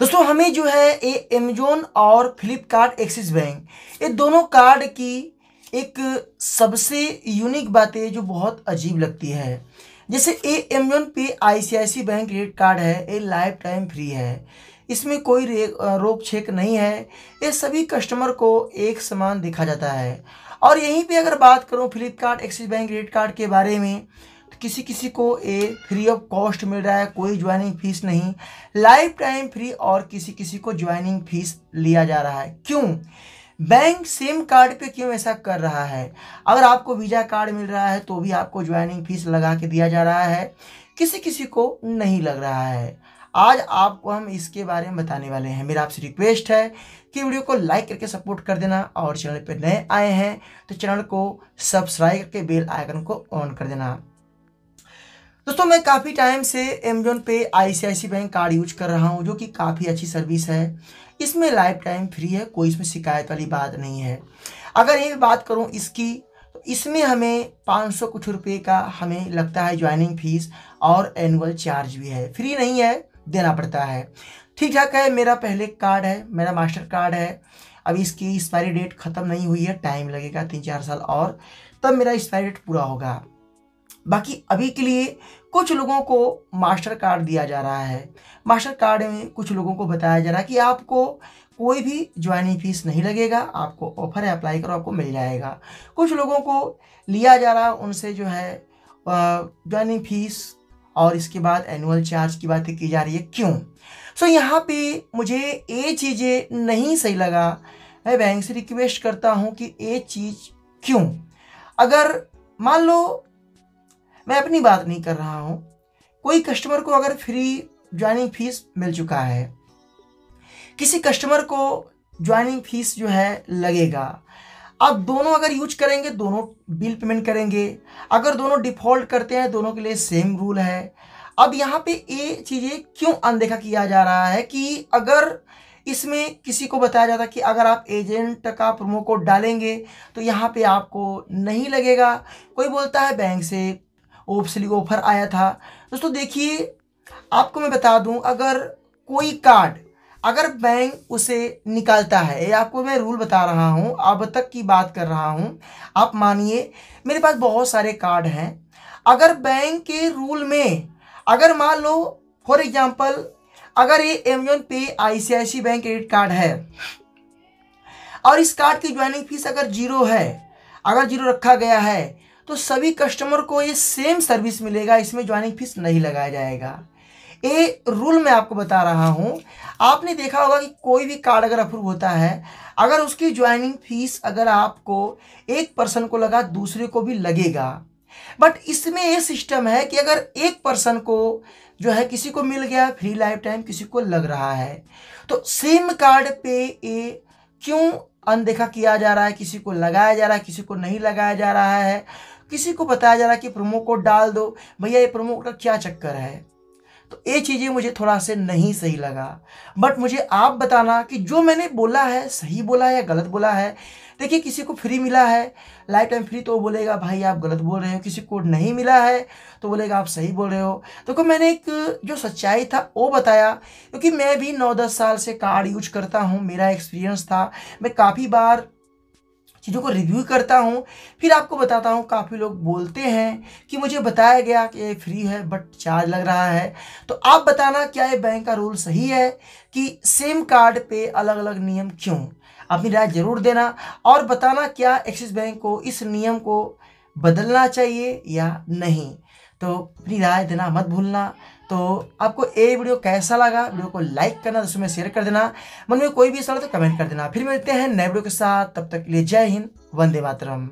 दोस्तों हमें जो है ये एमेजोन और फ्लिपकार्ट एक्सिस बैंक ये दोनों कार्ड की एक सबसे यूनिक बातें जो बहुत अजीब लगती है जैसे a Amazon Pay ICICI bank credit card है ये लाइफ टाइम फ्री है इसमें कोई रोक छेक नहीं है ये सभी कस्टमर को एक समान देखा जाता है और यहीं पे अगर बात करूँ Flipkart Axis bank credit card के बारे में किसी किसी को ये फ्री ऑफ कॉस्ट मिल रहा है कोई ज्वाइनिंग फीस नहीं लाइफ टाइम फ्री और किसी किसी को ज्वाइनिंग फीस लिया जा रहा है क्यों बैंक सिम कार्ड पे क्यों ऐसा कर रहा है अगर आपको वीज़ा कार्ड मिल रहा है तो भी आपको ज्वाइनिंग फीस लगा के दिया जा रहा है किसी किसी को नहीं लग रहा है आज आपको हम इसके बारे में बताने वाले हैं मेरा आपसे रिक्वेस्ट है कि वीडियो को लाइक करके सपोर्ट कर देना और चैनल पर नए आए हैं तो चैनल को सब्सक्राइब करके बेल आइकन को ऑन कर देना दोस्तों मैं काफ़ी टाइम से अमेजोन पे आई बैंक कार्ड यूज कर रहा हूँ जो कि काफ़ी अच्छी सर्विस है इसमें लाइफ टाइम फ्री है कोई इसमें शिकायत वाली बात नहीं है अगर ये बात करूँ इसकी तो इसमें हमें 500 कुछ रुपये का हमें लगता है ज्वाइनिंग फीस और एनुअल चार्ज भी है फ्री नहीं है देना पड़ता है ठीक ठाक है मेरा पहले कार्ड है मेरा मास्टर कार्ड है अभी इसकी एक्सपायरी डेट ख़त्म नहीं हुई है टाइम लगेगा तीन चार साल और तब मेरा एक्सपायरी डेट पूरा होगा बाकी अभी के लिए कुछ लोगों को मास्टर कार्ड दिया जा रहा है मास्टर कार्ड में कुछ लोगों को बताया जा रहा है कि आपको कोई भी ज्वाइनिंग फीस नहीं लगेगा आपको ऑफर है अप्लाई करो आपको मिल जाएगा कुछ लोगों को लिया जा रहा उनसे जो है ज्वाइनिंग फीस और इसके बाद एनुअल चार्ज की बातें की जा रही है क्यों सो so, यहाँ पे मुझे ये चीज़ें नहीं सही लगा मैं बैंक से रिक्वेस्ट करता हूँ कि ये चीज़ क्यों अगर मान लो मैं अपनी बात नहीं कर रहा हूँ कोई कस्टमर को अगर फ्री ज्वाइनिंग फीस मिल चुका है किसी कस्टमर को ज्वाइनिंग फीस जो है लगेगा अब दोनों अगर यूज करेंगे दोनों बिल पेमेंट करेंगे अगर दोनों डिफॉल्ट करते हैं दोनों के लिए सेम रूल है अब यहाँ पे ये चीज़ें क्यों अनदेखा किया जा रहा है कि अगर इसमें किसी को बताया जाता कि अगर आप एजेंट का प्रोमो कोड डालेंगे तो यहाँ पे आपको नहीं लगेगा कोई बोलता है बैंक से ओब्सली ऑफर आया था दोस्तों देखिए आपको मैं बता दूं अगर कोई कार्ड अगर बैंक उसे निकालता है आपको मैं रूल बता रहा हूँ अब तक की बात कर रहा हूँ आप मानिए मेरे पास बहुत सारे कार्ड हैं अगर बैंक के रूल में अगर मान लो फॉर एग्जांपल अगर ये अमेजोन पे आई बैंक क्रेडिट कार्ड है और इस कार्ड की ज्वाइनिंग फीस अगर जीरो है अगर जीरो रखा गया है तो सभी कस्टमर को ये सेम सर्विस मिलेगा इसमें ज्वाइनिंग फीस नहीं लगाया जाएगा ये रूल मैं आपको बता रहा हूँ आपने देखा होगा कि कोई भी कार्ड अगर अप्रूव होता है अगर उसकी ज्वाइनिंग फीस अगर आपको एक पर्सन को लगा दूसरे को भी लगेगा बट इसमें ये सिस्टम है कि अगर एक पर्सन को जो है किसी को मिल गया फ्री लाइफ टाइम किसी को लग रहा है तो सेम कार्ड पे ये क्यों अनदेखा किया जा रहा है किसी को लगाया जा रहा है किसी को नहीं लगाया जा रहा है किसी को बताया जा रहा कि प्रोमो कोड डाल दो भैया ये प्रोमो कोड का क्या चक्कर है तो ये चीज़ें मुझे थोड़ा से नहीं सही लगा बट मुझे आप बताना कि जो मैंने बोला है सही बोला है या गलत बोला है देखिए किसी को फ्री मिला है लाइफ टाइम फ्री तो वो बोलेगा भाई आप गलत बोल रहे हो किसी को नहीं मिला है तो बोलेगा आप सही बोल रहे हो देखो तो मैंने एक जो सच्चाई था वो बताया क्योंकि मैं भी नौ दस साल से कार्ड यूज करता हूँ मेरा एक्सपीरियंस था मैं काफ़ी बार चीज़ों को रिव्यू करता हूँ फिर आपको बताता हूँ काफ़ी लोग बोलते हैं कि मुझे बताया गया कि ये फ्री है बट चार्ज लग रहा है तो आप बताना क्या ये बैंक का रूल सही है कि सेम कार्ड पे अलग अलग नियम क्यों अपनी राय ज़रूर देना और बताना क्या एक्सिस बैंक को इस नियम को बदलना चाहिए या नहीं तो प्लीज़ राय देना मत भूलना तो आपको ये वीडियो कैसा लगा वीडियो को लाइक करना दोस्तों में शेयर कर देना मन में कोई भी सवाल तो कमेंट कर देना फिर मिलते हैं नए वीडियो के साथ तब तक के लिए जय हिंद वंदे मातरम